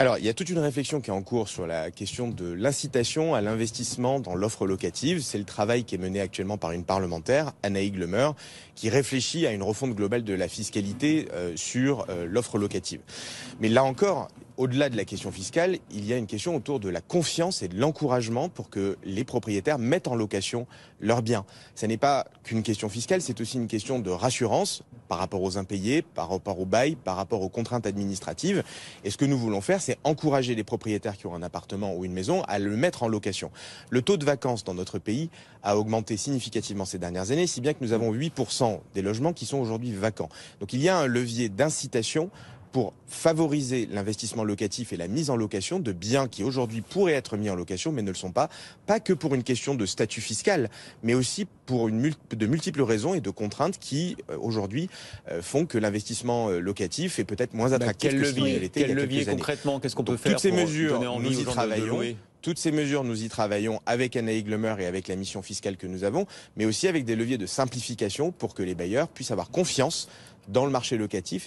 Alors, il y a toute une réflexion qui est en cours sur la question de l'incitation à l'investissement dans l'offre locative. C'est le travail qui est mené actuellement par une parlementaire, Anaïg Meur, qui réfléchit à une refonte globale de la fiscalité euh, sur euh, l'offre locative. Mais là encore, au-delà de la question fiscale, il y a une question autour de la confiance et de l'encouragement pour que les propriétaires mettent en location leurs biens. Ce n'est pas qu'une question fiscale, c'est aussi une question de rassurance par rapport aux impayés, par rapport aux bail, par rapport aux contraintes administratives. Et ce que nous voulons faire, c'est encourager les propriétaires qui ont un appartement ou une maison à le mettre en location. Le taux de vacances dans notre pays a augmenté significativement ces dernières années, si bien que nous avons 8% des logements qui sont aujourd'hui vacants. Donc il y a un levier d'incitation pour favoriser l'investissement locatif et la mise en location de biens qui aujourd'hui pourraient être mis en location mais ne le sont pas, pas que pour une question de statut fiscal, mais aussi pour une, de multiples raisons et de contraintes qui euh, aujourd'hui euh, font que l'investissement euh, locatif est peut-être moins bah, attractif. quel levier, concrètement Qu'est-ce qu'on peut faire Toutes ces mesures, nous y travaillons. Toutes ces mesures, nous y travaillons avec Anaïg Glemer et avec la mission fiscale que nous avons, mais aussi avec des leviers de simplification pour que les bailleurs puissent avoir confiance dans le marché locatif.